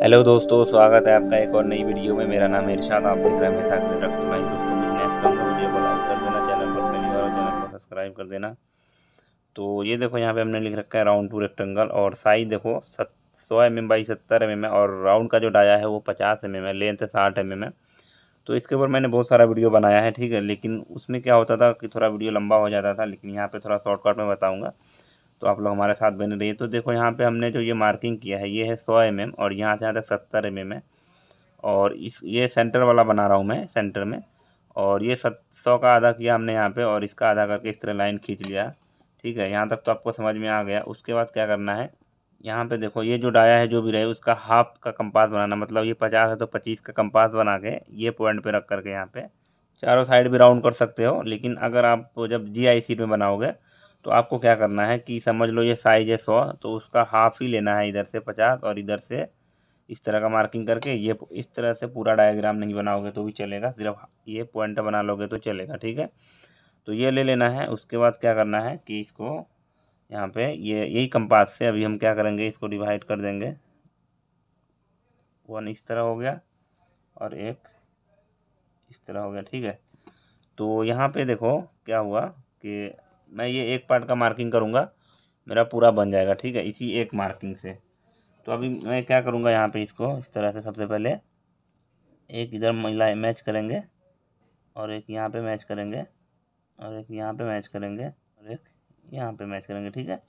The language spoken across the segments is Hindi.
हेलो दोस्तों स्वागत है आपका एक और नई वीडियो में मेरा नाम इरशाद आप देख रहे हैं मेरे रखते दोस्तों वीडियो को लाइक कर देना चैनल पर पहली बार चैनल को सब्सक्राइब कर देना तो ये देखो यहाँ पे हमने लिख रखा है राउंड टू रेक्टेंगल और साइज देखो सत सौ एम एम बाई सत्तर एम एम और राउंड का जो डाया है वो पचास एम एम है लेंथ है साठ एम एम तो इसके ऊपर मैंने बहुत सारा वीडियो बनाया है ठीक है लेकिन उसमें क्या होता था कि थोड़ा वीडियो लंबा हो जाता था लेकिन यहाँ पर थोड़ा शॉर्टकट में बताऊँगा तो आप लोग हमारे साथ बने रहिए तो देखो यहाँ पे हमने जो ये मार्किंग किया है ये है सौ एम mm एम और यहाँ से यहाँ तक सत्तर एम mm एम है और इस ये सेंटर वाला बना रहा हूँ मैं सेंटर में और ये सत सौ का आधा किया हमने यहाँ पे और इसका आधा करके इस तरह लाइन खींच लिया ठीक है यहाँ तक तो आपको समझ में आ गया उसके बाद क्या करना है यहाँ पे देखो ये जो डाया है जो भी रहे उसका हाफ का कंपास बनाना मतलब ये पचास है तो पच्चीस का कंपास बना के ये पॉइंट पे रख करके यहाँ पे चारों साइड भी राउंड कर सकते हो लेकिन अगर आप जब जी आई सीट में बनाओगे तो आपको क्या करना है कि समझ लो ये साइज है सौ तो उसका हाफ ही लेना है इधर से पचास और इधर से इस तरह का मार्किंग करके ये इस तरह से पूरा डायग्राम नहीं बनाओगे तो भी चलेगा सिर्फ ये पॉइंट बना लोगे तो चलेगा ठीक है तो ये ले लेना है उसके बाद क्या करना है कि इसको यहाँ पे ये यही कंपास से अभी हम क्या करेंगे इसको डिवाइड कर देंगे वन इस तरह हो गया और एक इस तरह हो गया ठीक है तो यहाँ पे देखो क्या हुआ कि मैं ये एक पार्ट का मार्किंग करूँगा मेरा पूरा बन जाएगा ठीक है इसी एक मार्किंग से तो अभी मैं क्या करूँगा यहाँ पे इसको इस तरह से सबसे पहले एक इधर महिला मैच करेंगे और एक यहाँ पे मैच करेंगे और एक यहाँ पे मैच करेंगे और एक यहाँ पे मैच करेंगे ठीक है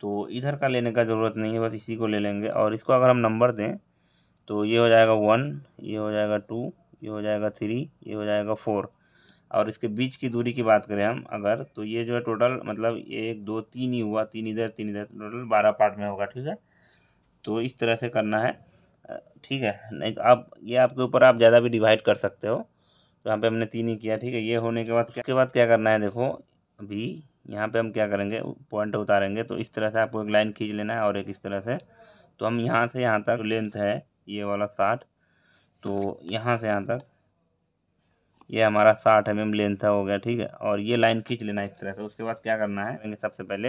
तो इधर का लेने का ज़रूरत नहीं है बस इसी को ले लेंगे और इसको अगर हम नंबर दें तो ये हो जाएगा वन ये हो जाएगा टू ये हो जाएगा थ्री ये हो जाएगा फोर और इसके बीच की दूरी की बात करें हम अगर तो ये जो है टोटल मतलब एक दो तीन ही हुआ तीन इधर तीन इधर टोटल बारह पार्ट में होगा ठीक है तो इस तरह से करना है ठीक है नहीं तो आप ये आपके ऊपर आप ज़्यादा भी डिवाइड कर सकते हो तो यहाँ पे हमने तीन ही किया ठीक है ये होने के बाद उसके बाद क्या करना है देखो अभी यहाँ पे हम क्या करेंगे पॉइंट उतारेंगे तो इस तरह से आपको एक लाइन खींच लेना है और एक इस तरह से तो हम यहाँ से यहाँ तक लेंथ है ये वाला साठ तो यहाँ से यहाँ तक ये हमारा साठ एम एम लेंथ हो गया ठीक है और ये लाइन खींच लेना इस तरह से उसके बाद क्या करना है सबसे पहले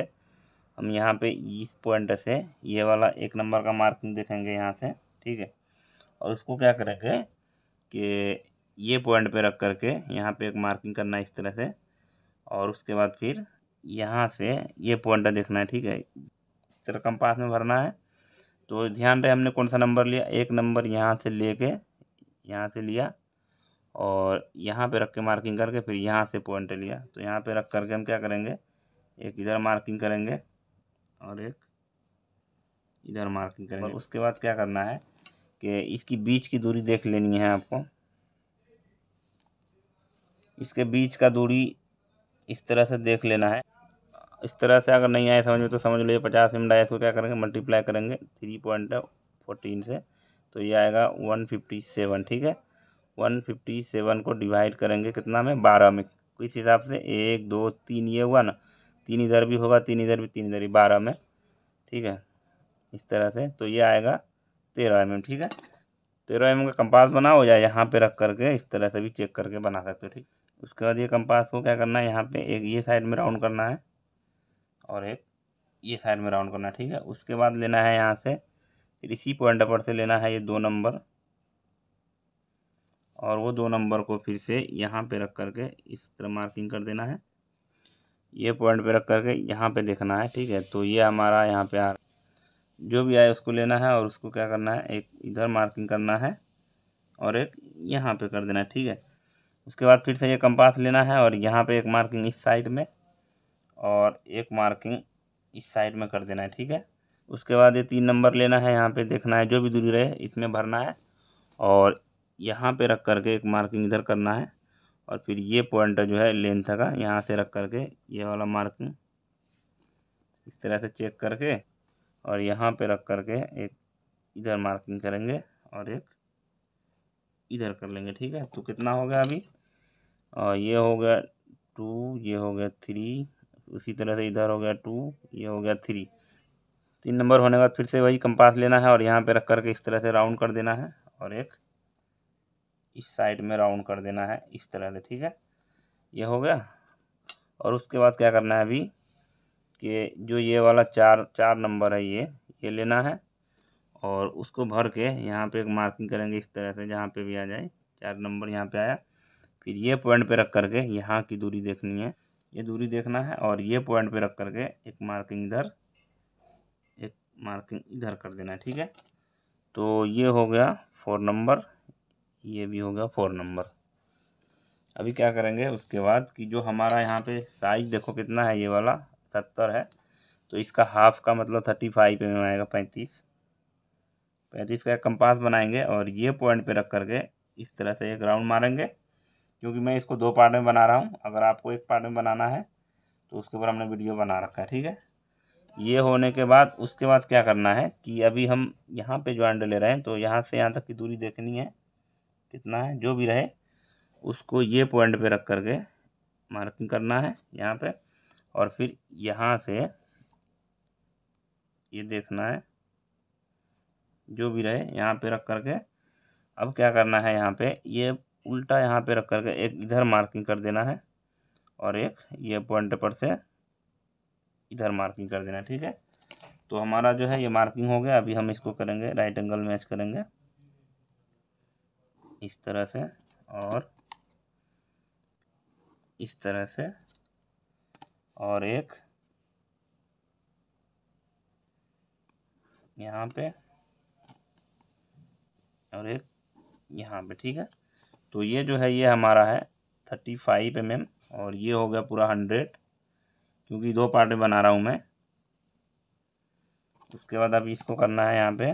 हम यहाँ पे इस पॉइंट से ये वाला एक नंबर का मार्किंग देखेंगे यहाँ से ठीक है और उसको क्या करेंगे कि ये पॉइंट पे रख करके यहाँ पे एक मार्किंग करना है इस तरह से और उसके बाद फिर यहाँ से ये पॉइंट देखना है ठीक है इस तरह पास में भरना है तो ध्यान रहे हमने कौन सा नंबर लिया एक नंबर यहाँ से ले कर यहाँ से लिया और यहाँ पे रख के मार्किंग करके फिर यहाँ से पॉइंट लिया तो यहाँ पे रख करके हम क्या करेंगे एक इधर मार्किंग करेंगे और एक इधर मार्किंग करेंगे उसके बाद क्या करना है कि इसकी बीच की दूरी देख लेनी है आपको इसके बीच का दूरी इस तरह से देख लेना है इस तरह से अगर नहीं आए समझ में तो समझ लो ये पचास एम डाइस को क्या करेंगे मल्टीप्लाई करेंगे थ्री पॉइंट फोर्टीन से तो ये आएगा वन फिफ्टी सेवन ठीक है वन फिफ्टी सेवन को डिवाइड करेंगे कितना में बारह में किस हिसाब से एक दो तीन ये हुआ ना तीन इधर भी होगा तीन इधर भी तीन इधर भी बारह में ठीक है इस तरह से तो ये आएगा तेरह एम ठीक है तेरह एम का कंपास हो जाए यहाँ पे रख करके इस तरह से भी चेक करके बना सकते हो ठीक उसके बाद ये कंपास को क्या करना है यहाँ पे एक ये साइड में राउंड करना है और एक ये साइड में राउंड करना है ठीक है उसके बाद लेना है यहाँ से फिर इसी पॉइंट पर से लेना है ये दो नंबर और वो दो नंबर को फिर से यहाँ पे रख कर के इस तरह मार्किंग कर देना है ये पॉइंट पे रख कर के यहाँ पे देखना है ठीक है तो ये हमारा यहाँ पे आ जो भी आए उसको लेना है और उसको क्या करना है एक इधर मार्किंग करना है और एक यहाँ पे कर देना है ठीक है उसके बाद फिर से ये कंपास लेना है और यहाँ पर एक मार्किंग इस साइड में और एक मार्किंग इस साइड में कर देना है ठीक है उसके बाद ये तीन नंबर लेना है यहाँ पर देखना है जो भी दूरी रहे इसमें भरना है और यहाँ पे रख करके एक मार्किंग इधर करना है और फिर ये पॉइंट जो है लेंथ का यहाँ से रख करके ये वाला मार्किंग इस तरह से चेक करके और यहाँ पे रख करके एक इधर मार्किंग करेंगे और एक इधर कर लेंगे ठीक है तो कितना हो गया अभी और ये हो गया टू ये हो गया थ्री उसी तरह से इधर हो गया टू ये हो गया थ्री तीन नंबर होने के बाद फिर से वही कंपास लेना है और यहाँ पे रख करके इस तरह से राउंड कर देना है और एक इस साइड में राउंड कर देना है इस तरह से ठीक है ये हो गया और उसके बाद क्या करना है अभी कि जो ये वाला चार चार नंबर है ये ये लेना है और उसको भर के यहाँ पे एक मार्किंग करेंगे इस तरह से जहाँ पे भी आ जाए चार नंबर यहाँ पे आया फिर ये पॉइंट पे रख करके यहाँ की दूरी देखनी है ये दूरी देखना है और ये पॉइंट पे रख करके एक मार्किंग इधर एक मार्किंग इधर कर देना है ठीक है तो ये हो गया फोर नंबर ये भी हो गया फोर नंबर अभी क्या करेंगे उसके बाद कि जो हमारा यहाँ पे साइज देखो कितना है ये वाला सत्तर है तो इसका हाफ का मतलब थर्टी फाइव एम आएगा पैंतीस पैंतीस का एक कंपास बनाएंगे और ये पॉइंट पे रख करके इस तरह से एक राउंड मारेंगे क्योंकि मैं इसको दो पार्ट में बना रहा हूँ अगर आपको एक पार्ट में बनाना है तो उसके ऊपर हमने वीडियो बना रखा है ठीक है ये होने के बाद उसके बाद क्या करना है कि अभी हम यहाँ पे ज्वाइंट ले रहे हैं तो यहाँ से यहाँ तक की दूरी देखनी है कितना है जो भी रहे उसको ये पॉइंट पे रख करके मार्किंग करना है यहाँ पे और फिर यहाँ से ये देखना है जो भी रहे यहाँ पे रख करके अब क्या करना है यहाँ पे ये उल्टा यहाँ पे रख करके एक इधर मार्किंग कर देना है और एक ये पॉइंट पर से इधर मार्किंग कर देना है ठीक है तो हमारा जो है ये मार्किंग हो गया अभी हम इसको करेंगे राइट एंगल मैच करेंगे इस तरह से और इस तरह से और एक यहाँ पे और एक यहाँ पे ठीक है तो ये जो है ये हमारा है थर्टी फाइव एम एम और ये हो गया पूरा हंड्रेड क्योंकि दो पार्ट में बना रहा हूँ मैं उसके बाद अब इसको करना है यहाँ पे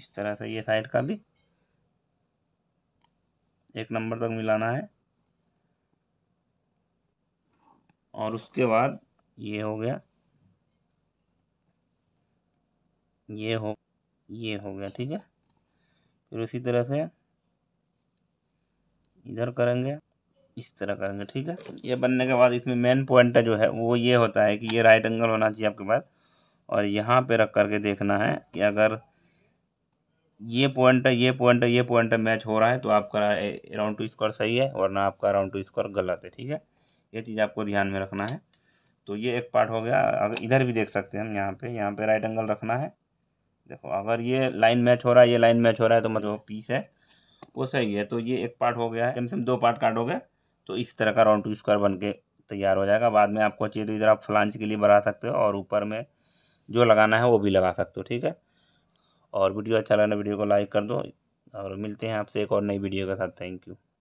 इस तरह से ये साइड का भी एक नंबर तक मिलाना है और उसके बाद ये हो गया ये हो ये हो गया ठीक है फिर उसी तरह से इधर करेंगे इस तरह करेंगे ठीक है ये बनने के बाद इसमें मेन पॉइंट जो है वो ये होता है कि ये राइट एंगल होना चाहिए आपके पास और यहाँ पे रख करके देखना है कि अगर ये पॉइंट है ये पॉइंट है ये पॉइंट मैच हो रहा है तो आपका राउंड टू स्कोर सही है वरना आपका राउंड टू स्कोर गलत है ठीक है ये चीज़ आपको ध्यान में रखना है तो ये एक पार्ट हो गया अगर इधर भी देख सकते हैं हम यहाँ पे यहाँ पे राइट एंगल रखना है देखो अगर ये लाइन मैच हो रहा है ये लाइन मैच हो रहा है तो मतलब पीस है वो सही है तो ये एक पार्ट हो गया है कम से कम दो पार्ट काटोगे तो इस तरह का राउंड टू स्क्वायर बन के तैयार हो जाएगा बाद में आपको चाहिए तो इधर आप फ्लांच के लिए बढ़ा सकते हो और ऊपर में जो लगाना है वो भी लगा सकते हो ठीक है और वीडियो अच्छा लगा तो वीडियो को लाइक कर दो और मिलते हैं आपसे एक और नई वीडियो के साथ थैंक यू